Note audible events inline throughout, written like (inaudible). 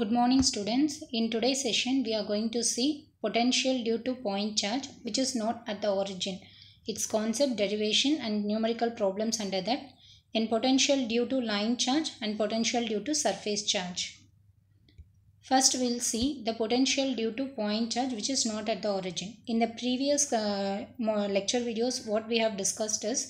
Good morning students. In today's session we are going to see potential due to point charge which is not at the origin. Its concept, derivation and numerical problems under that. Then potential due to line charge and potential due to surface charge. First we will see the potential due to point charge which is not at the origin. In the previous uh, lecture videos what we have discussed is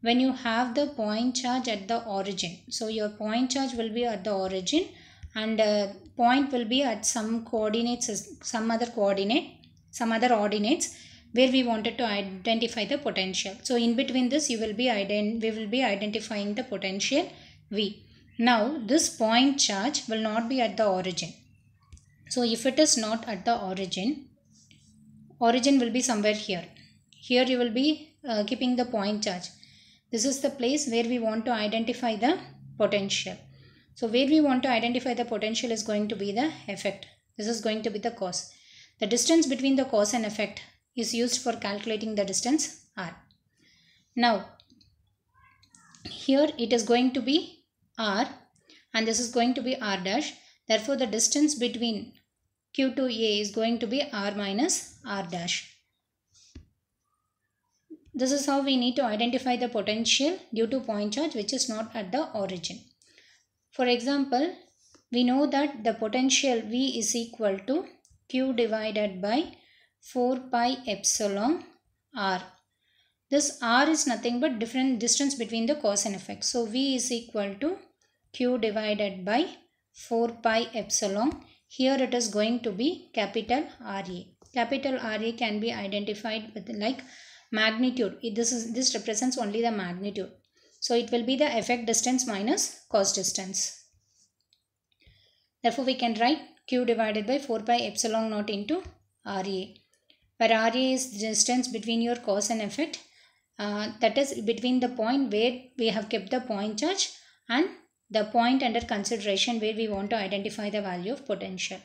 when you have the point charge at the origin. So your point charge will be at the origin and uh, point will be at some coordinates some other coordinate some other ordinates where we wanted to identify the potential so in between this you will be ident we will be identifying the potential v now this point charge will not be at the origin so if it is not at the origin origin will be somewhere here here you will be uh, keeping the point charge this is the place where we want to identify the potential so where we want to identify the potential is going to be the effect. This is going to be the cause. The distance between the cause and effect is used for calculating the distance r. Now here it is going to be r and this is going to be r dash. Therefore the distance between q to a is going to be r minus r dash. This is how we need to identify the potential due to point charge which is not at the origin. For example, we know that the potential V is equal to Q divided by 4 pi epsilon R. This R is nothing but different distance between the cause and effect. So V is equal to Q divided by 4 pi epsilon. Here it is going to be capital RA. Capital RA can be identified with like magnitude. This, is, this represents only the magnitude. So it will be the effect distance minus cos distance. Therefore we can write q divided by 4 pi epsilon naught into RA where RA is distance between your cause and effect uh, that is between the point where we have kept the point charge and the point under consideration where we want to identify the value of potential.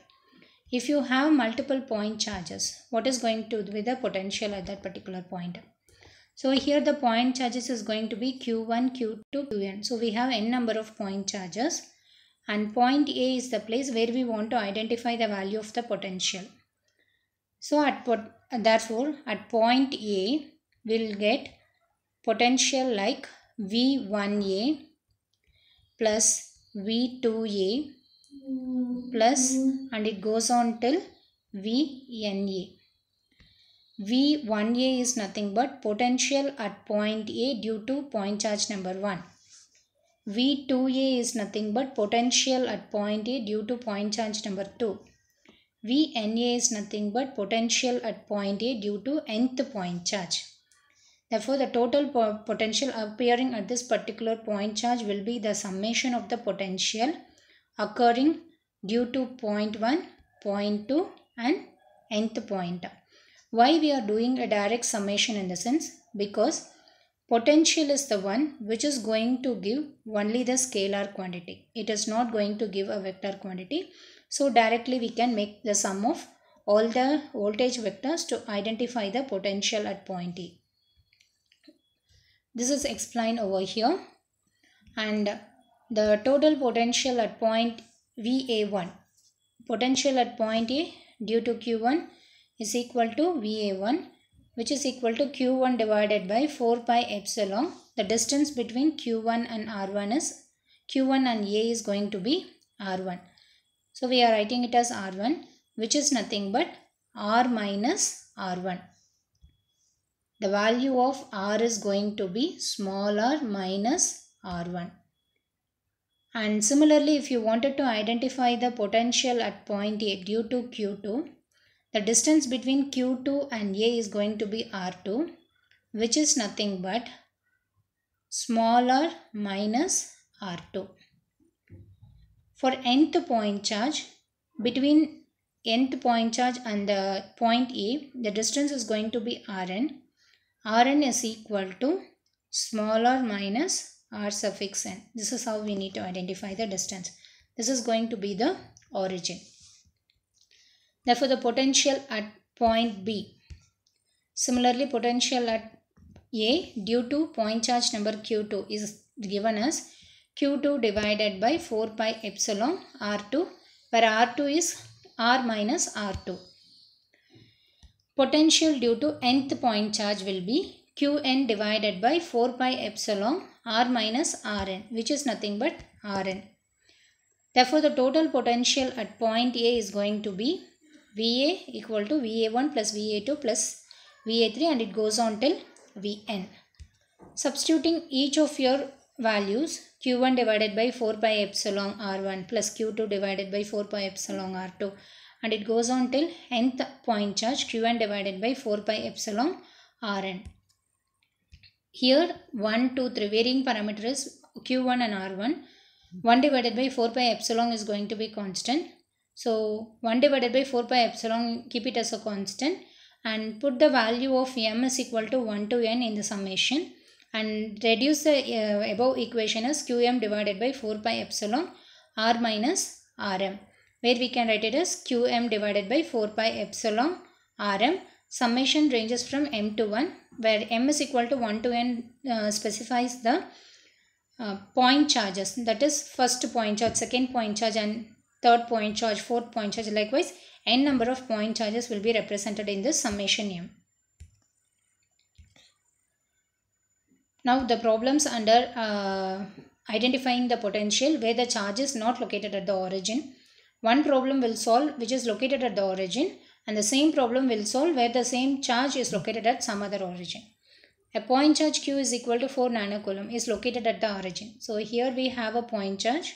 If you have multiple point charges, what is going to be the potential at that particular point? So here the point charges is going to be Q1, Q2, Qn. So we have n number of point charges and point A is the place where we want to identify the value of the potential. So at pot therefore at point A we'll get potential like V1A plus V2A plus and it goes on till VNA. V1A is nothing but potential at point A due to point charge number 1. V2A is nothing but potential at point A due to point charge number 2. VNA is nothing but potential at point A due to nth point charge. Therefore, the total po potential appearing at this particular point charge will be the summation of the potential occurring due to point 1, point 2 and nth point. Why we are doing a direct summation in the sense? Because potential is the one which is going to give only the scalar quantity. It is not going to give a vector quantity. So directly we can make the sum of all the voltage vectors to identify the potential at point E. This is explained over here and the total potential at point VA1 potential at point A due to Q1 is equal to VA1 which is equal to Q1 divided by 4 pi epsilon. The distance between Q1 and R1 is Q1 and A is going to be R1. So we are writing it as R1 which is nothing but R minus R1. The value of R is going to be small r minus R1. And similarly if you wanted to identify the potential at point A due to Q2 the distance between Q2 and A is going to be R2 which is nothing but smaller minus R2. For nth point charge between nth point charge and the point A the distance is going to be Rn. Rn is equal to smaller minus R suffix n. This is how we need to identify the distance. This is going to be the origin. Therefore, the potential at point B. Similarly, potential at A due to point charge number Q2 is given as Q2 divided by 4 pi epsilon R2 where R2 is R minus R2. Potential due to nth point charge will be Qn divided by 4 pi epsilon R minus Rn which is nothing but Rn. Therefore, the total potential at point A is going to be VA equal to VA1 plus VA2 plus VA3 and it goes on till Vn. Substituting each of your values Q1 divided by 4 pi epsilon R1 plus Q2 divided by 4 pi epsilon R2 and it goes on till nth point charge Qn divided by 4 pi epsilon Rn. Here 1, 2, 3 varying parameters Q1 and R1. 1 divided by 4 pi epsilon is going to be constant. So 1 divided by 4 pi epsilon, keep it as a constant and put the value of m is equal to 1 to n in the summation and reduce the uh, above equation as qm divided by 4 pi epsilon r minus rm where we can write it as qm divided by 4 pi epsilon rm summation ranges from m to 1 where m is equal to 1 to n uh, specifies the uh, point charges that is first point charge second point charge and third point charge, fourth point charge. Likewise, n number of point charges will be represented in this summation m. Now the problems under uh, identifying the potential where the charge is not located at the origin. One problem will solve which is located at the origin and the same problem will solve where the same charge is located at some other origin. A point charge Q is equal to 4 nanocoulomb is located at the origin. So here we have a point charge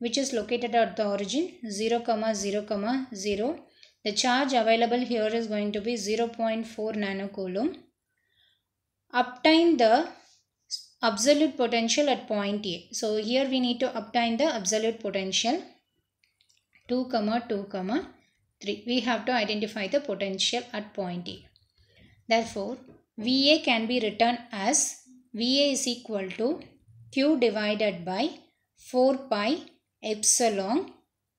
which is located at the origin 0, comma 0, comma 0. The charge available here is going to be 0 0.4 nanocoulomb. Obtain the absolute potential at point A. So here we need to obtain the absolute potential 2, comma 2, comma 3. We have to identify the potential at point A. Therefore, VA can be written as VA is equal to Q divided by 4 pi epsilon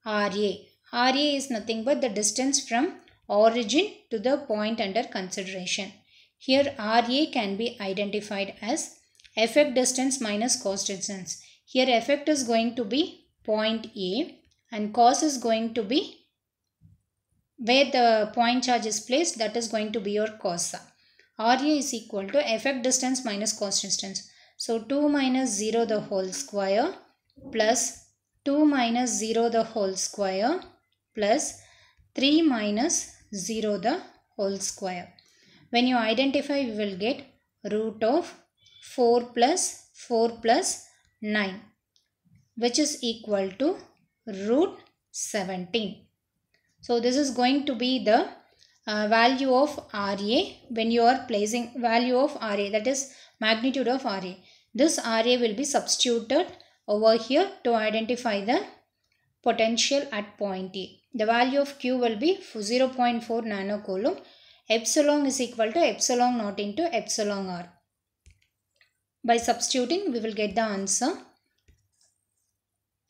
RA. RA is nothing but the distance from origin to the point under consideration. Here RA can be identified as effect distance minus cos distance. Here effect is going to be point A and cos is going to be where the point charge is placed that is going to be your cos. RA is equal to effect distance minus cos distance. So 2 minus 0 the whole square plus 2 minus 0 the whole square plus 3 minus 0 the whole square. When you identify, you will get root of 4 plus 4 plus 9 which is equal to root 17. So this is going to be the uh, value of RA when you are placing value of RA that is magnitude of RA. This RA will be substituted over here to identify the potential at point E. The value of Q will be 0.4 nanocoulomb. Epsilon is equal to epsilon naught into epsilon r. By substituting, we will get the answer.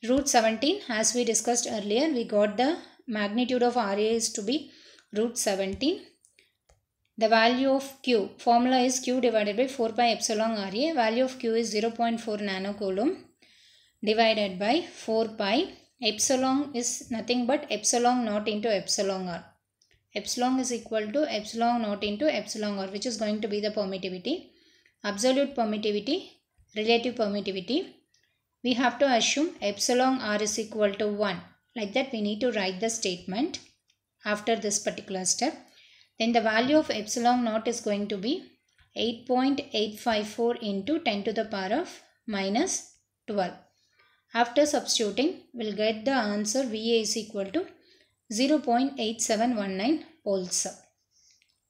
Root 17, as we discussed earlier, we got the magnitude of RA is to be root 17. The value of Q, formula is Q divided by 4 pi epsilon RA. Value of Q is 0.4 nanocoulomb divided by 4 pi. Epsilon is nothing but epsilon naught into epsilon r. Epsilon is equal to epsilon naught into epsilon r which is going to be the permittivity. Absolute permittivity, relative permittivity. We have to assume epsilon r is equal to 1. Like that we need to write the statement after this particular step. Then the value of epsilon naught is going to be 8.854 into 10 to the power of minus 12. After substituting, we'll get the answer VA is equal to 0.8719 volts.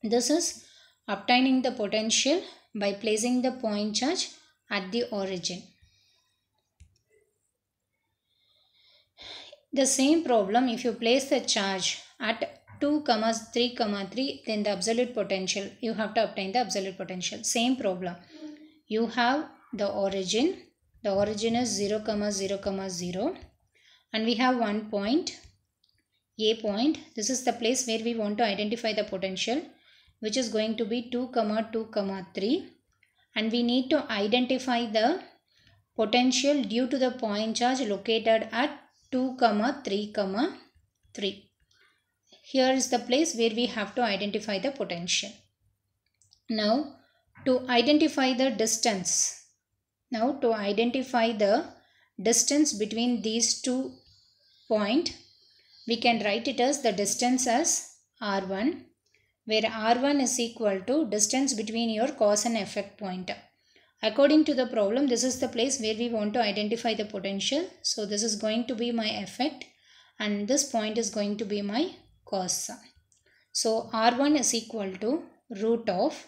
This is obtaining the potential by placing the point charge at the origin. The same problem if you place the charge at 2 comma 3 comma 3 then the absolute potential you have to obtain the absolute potential same problem you have the origin the origin is 0 comma 0 comma 0 and we have one point a point this is the place where we want to identify the potential which is going to be 2 comma 2 comma 3 and we need to identify the potential due to the point charge located at 2 comma 3 comma 3 here is the place where we have to identify the potential now to identify the distance now to identify the distance between these two point, we can write it as the distance as R1 where R1 is equal to distance between your cause and effect point. According to the problem, this is the place where we want to identify the potential. So this is going to be my effect and this point is going to be my cause. So R1 is equal to root of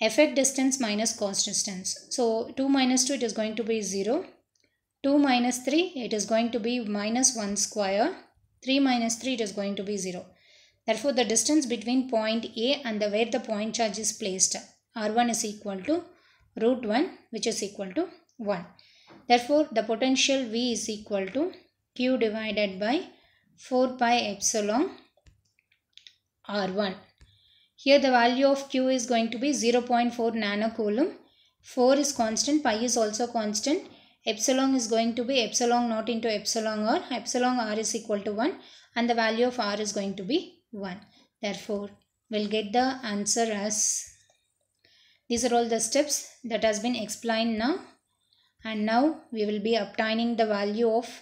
effect distance minus cost distance. So 2 minus 2 it is going to be 0. 2 minus 3 it is going to be minus 1 square. 3 minus 3 it is going to be 0. Therefore the distance between point A and the where the point charge is placed R1 is equal to root 1 which is equal to 1. Therefore the potential V is equal to Q divided by 4 pi epsilon R1. Here the value of Q is going to be 0.4 nanocoulomb. 4 is constant, pi is also constant. Epsilon is going to be epsilon naught into epsilon r. Epsilon r is equal to 1 and the value of r is going to be 1. Therefore, we'll get the answer as these are all the steps that has been explained now and now we will be obtaining the value of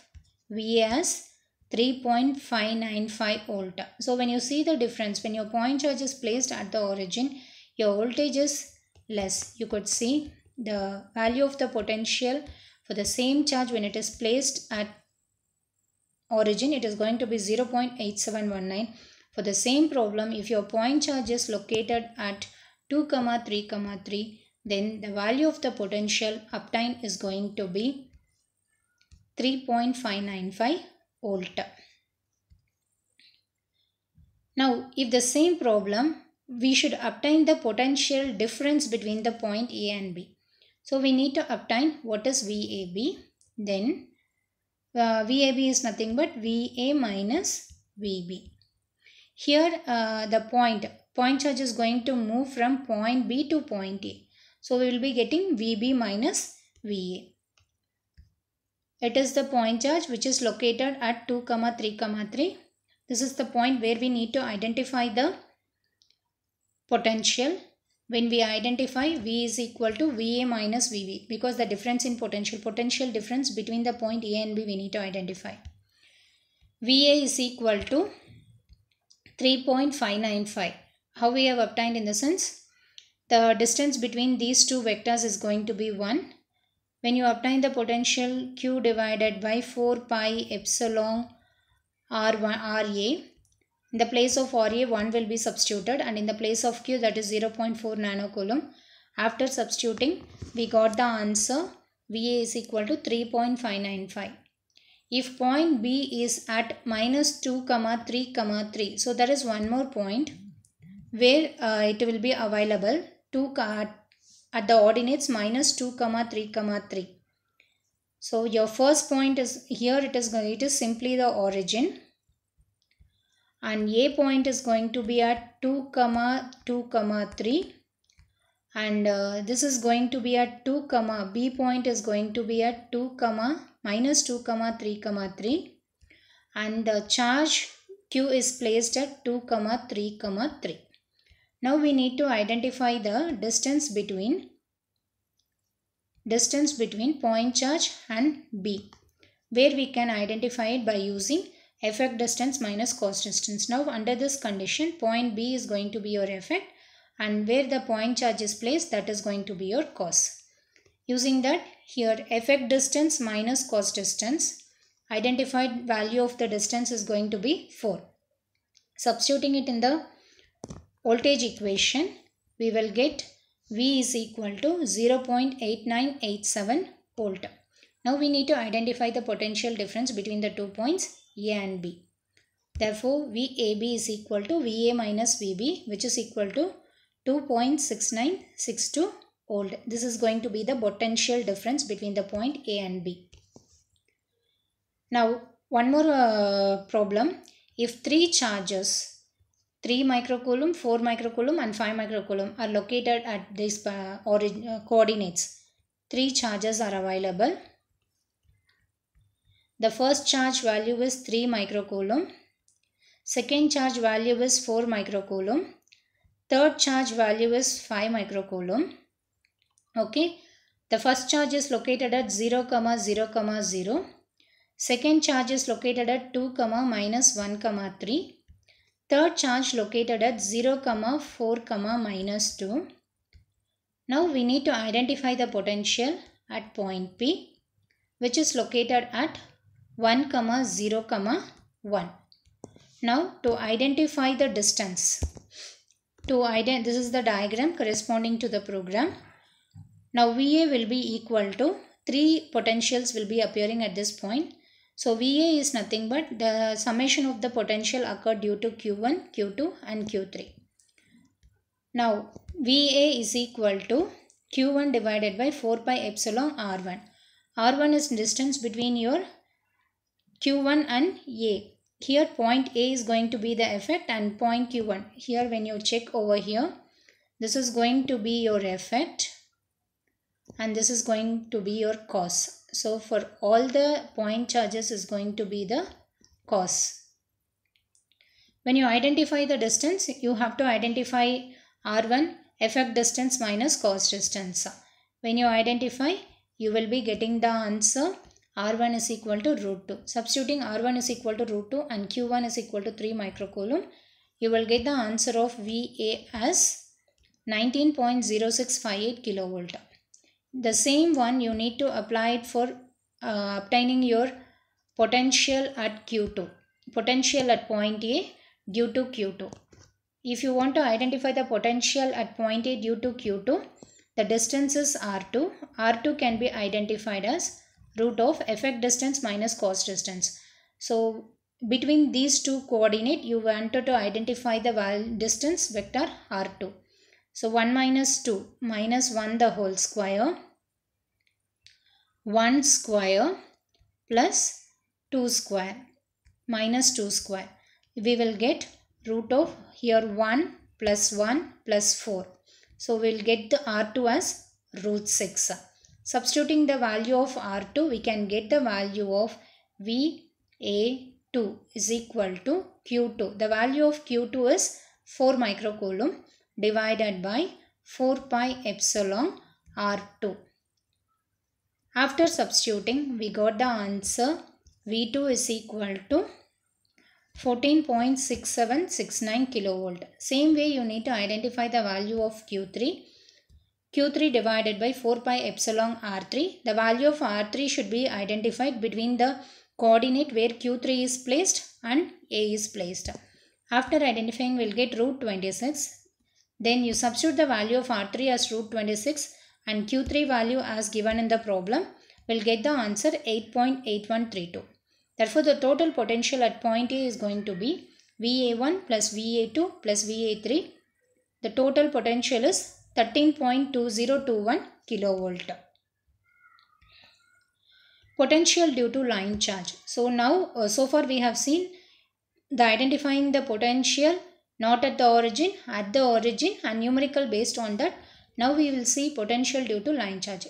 V as 3.595 volt. So when you see the difference, when your point charge is placed at the origin, your voltage is less. You could see the value of the potential for the same charge when it is placed at origin, it is going to be 0.8719. For the same problem, if your point charge is located at 2, 3, 3, then the value of the potential obtained is going to be 3.595 volt. Now, if the same problem, we should obtain the potential difference between the point A and B. So, we need to obtain what is VAB. Then, uh, VAB is nothing but VA minus VB. Here, uh, the point, point charge is going to move from point B to point A. So, we will be getting VB minus VA. It is the point charge which is located at 2, comma 3, comma 3. This is the point where we need to identify the potential. When we identify V is equal to VA minus VB because the difference in potential, potential difference between the point A and B we need to identify. VA is equal to 3.595. How we have obtained in the sense? The distance between these two vectors is going to be 1 when you obtain the potential Q divided by 4 pi epsilon R1, RA, in the place of RA, 1 will be substituted and in the place of Q that is 0.4 nanocoulomb. After substituting, we got the answer VA is equal to 3.595. If point B is at minus 2, comma 3, comma 3. So there is one more point where uh, it will be available 2 at at the ordinates minus 2 comma 3 comma 3 so your first point is here it is going it is simply the origin and a point is going to be at 2 comma 2 comma 3 and uh, this is going to be at 2 comma b point is going to be at 2 comma minus 2 comma 3 comma 3 and the charge q is placed at 2 comma 3 comma 3 now we need to identify the distance between distance between point charge and B where we can identify it by using effect distance minus cost distance. Now under this condition point B is going to be your effect and where the point charge is placed that is going to be your cost. Using that here effect distance minus cost distance identified value of the distance is going to be 4. Substituting it in the voltage equation, we will get V is equal to 0.8987 volt. Now we need to identify the potential difference between the two points A and B. Therefore, VAB is equal to VA minus VB which is equal to 2.6962 volt. This is going to be the potential difference between the point A and B. Now, one more uh, problem. If three charges 3 microcoulomb, 4 microcoulomb and 5 microcoulomb are located at these uh, uh, coordinates. Three charges are available. The first charge value is 3 microcoulomb. Second charge value is 4 microcoulomb. Third charge value is 5 microcoulomb. Okay. The first charge is located at 0, comma 0, comma 0. Second charge is located at 2, comma minus 1, comma 3 Third charge located at 0, comma 4, comma minus 2. Now we need to identify the potential at point P which is located at 1, comma 0, comma 1. Now to identify the distance. To ident this is the diagram corresponding to the program. Now VA will be equal to 3 potentials will be appearing at this point so VA is nothing but the summation of the potential occurred due to Q1, Q2 and Q3. Now VA is equal to Q1 divided by 4 pi epsilon R1. R1 is distance between your Q1 and A. Here point A is going to be the effect and point Q1. Here when you check over here, this is going to be your effect and this is going to be your cause so for all the point charges is going to be the cos. When you identify the distance, you have to identify R1 effect distance minus cos distance. When you identify, you will be getting the answer R1 is equal to root 2. Substituting R1 is equal to root 2 and Q1 is equal to 3 microcoulomb, you will get the answer of VA as 19.0658 kilovolt the same one you need to apply it for uh, obtaining your potential at q2 potential at point a due to q2 if you want to identify the potential at point a due to q2 the distance is r2 r2 can be identified as root of effect distance minus cos distance so between these two coordinate you want to identify the distance vector r2 so 1 minus 2 minus 1 the whole square 1 square plus 2 square minus 2 square. We will get root of here 1 plus 1 plus 4. So we will get the R2 as root 6. Substituting the value of R2 we can get the value of VA2 is equal to Q2. The value of Q2 is 4 microcoulomb divided by 4 pi epsilon R2. After substituting, we got the answer V2 is equal to 14.6769 kilovolt. Same way you need to identify the value of Q3. Q3 divided by 4 pi epsilon R3. The value of R3 should be identified between the coordinate where Q3 is placed and A is placed. After identifying, we'll get root 26. Then you substitute the value of R3 as root 26 and Q3 value as given in the problem. We'll get the answer 8.8132. Therefore, the total potential at point A is going to be VA1 plus VA2 plus VA3. The total potential is 13.2021 kilovolt. Potential due to line charge. So now, uh, so far we have seen the identifying the potential not at the origin, at the origin and numerical based on that. Now we will see potential due to line charge.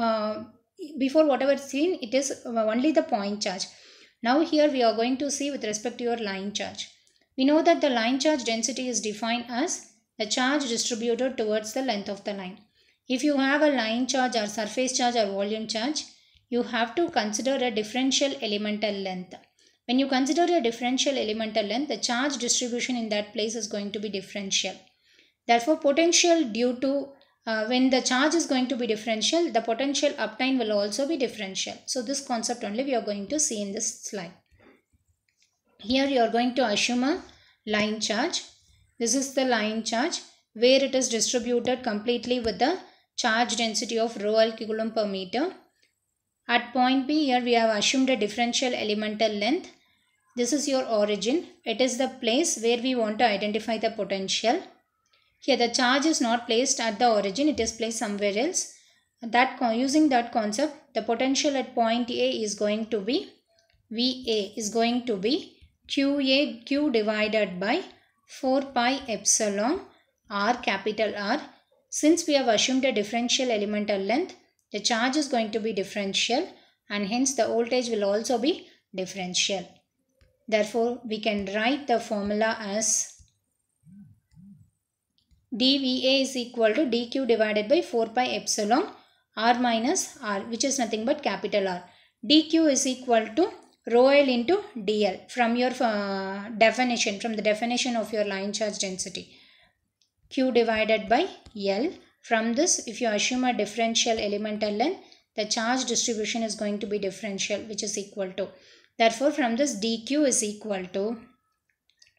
Uh, before whatever seen, it is uh, only the point charge. Now here we are going to see with respect to your line charge. We know that the line charge density is defined as the charge distributed towards the length of the line. If you have a line charge or surface charge or volume charge, you have to consider a differential elemental length. When you consider a differential elemental length, the charge distribution in that place is going to be differential. Therefore, potential due to uh, when the charge is going to be differential, the potential obtained will also be differential. So this concept only we are going to see in this slide. Here you are going to assume a line charge. This is the line charge where it is distributed completely with the charge density of rho l coulomb per meter. At point B here we have assumed a differential elemental length this is your origin. It is the place where we want to identify the potential. Here the charge is not placed at the origin. It is placed somewhere else. That Using that concept, the potential at point A is going to be VA is going to be QA Q divided by 4 pi epsilon R capital R. Since we have assumed a differential elemental length, the charge is going to be differential and hence the voltage will also be differential. Therefore, we can write the formula as dVA is equal to dQ divided by 4 pi epsilon R minus R which is nothing but capital R. dQ is equal to rho L into dL from your uh, definition, from the definition of your line charge density. Q divided by L. From this, if you assume a differential elemental length, the charge distribution is going to be differential which is equal to Therefore, from this dq is equal to,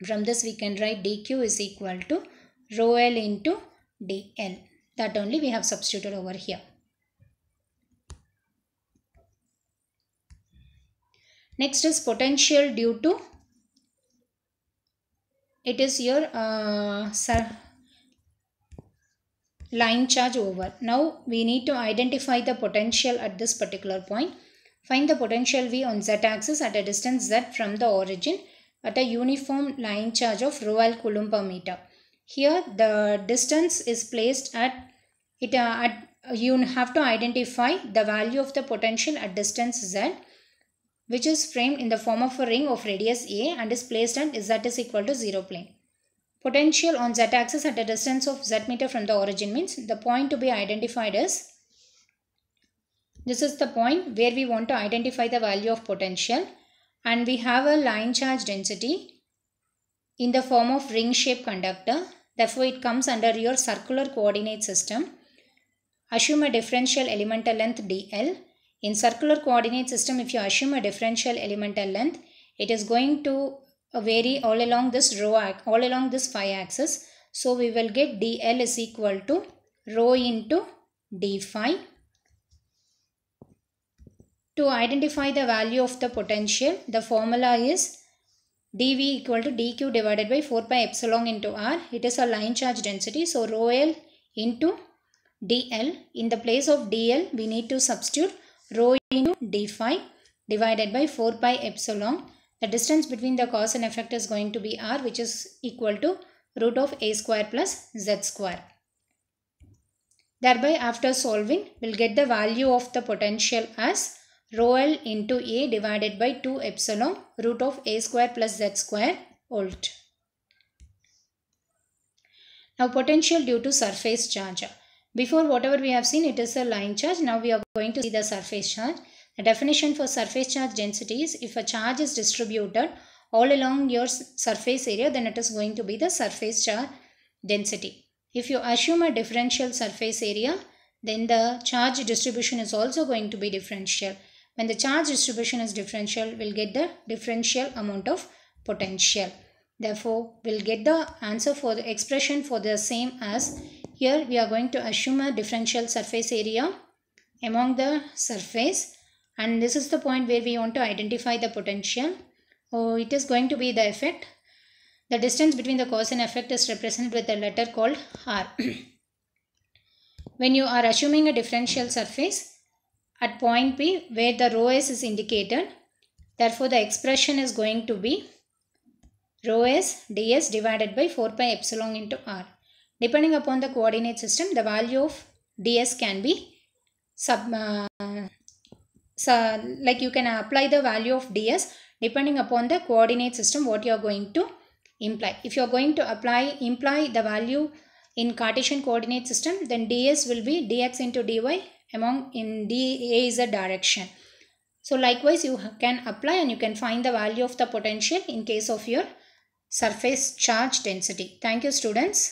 from this we can write dq is equal to rho l into dl. That only we have substituted over here. Next is potential due to, it is your uh, line charge over. Now we need to identify the potential at this particular point. Find the potential V on z-axis at a distance z from the origin at a uniform line charge of rho L coulomb per meter. Here the distance is placed at it uh, at you have to identify the value of the potential at distance z which is framed in the form of a ring of radius a and is placed at z is equal to 0 plane. Potential on z-axis at a distance of z meter from the origin means the point to be identified is this is the point where we want to identify the value of potential and we have a line charge density in the form of ring shape conductor. Therefore, it comes under your circular coordinate system. Assume a differential elemental length dl. In circular coordinate system, if you assume a differential elemental length, it is going to vary all along this row, all along this phi axis. So, we will get dl is equal to rho into d phi to identify the value of the potential, the formula is dV equal to dQ divided by 4 pi epsilon into R. It is a line charge density. So, rho L into dl. In the place of dl, we need to substitute rho into d phi divided by 4 pi epsilon. The distance between the cause and effect is going to be r which is equal to root of a square plus z square. Thereby after solving, we will get the value of the potential as rho L into A divided by 2 epsilon root of A square plus Z square volt. Now potential due to surface charge. Before whatever we have seen it is a line charge. Now we are going to see the surface charge. The definition for surface charge density is if a charge is distributed all along your surface area then it is going to be the surface charge density. If you assume a differential surface area then the charge distribution is also going to be differential. When the charge distribution is differential, we'll get the differential amount of potential. Therefore, we'll get the answer for the expression for the same as here we are going to assume a differential surface area among the surface and this is the point where we want to identify the potential. Oh, it is going to be the effect. The distance between the cause and effect is represented with a letter called R. (clears throat) when you are assuming a differential surface, at point P where the rho s is indicated. Therefore, the expression is going to be rho s ds divided by 4 pi epsilon into r. Depending upon the coordinate system, the value of ds can be sub, uh, so like you can apply the value of ds depending upon the coordinate system what you are going to imply. If you are going to apply imply the value in Cartesian coordinate system then ds will be dx into dy among in D A is a direction. So likewise you can apply and you can find the value of the potential in case of your surface charge density. Thank you students.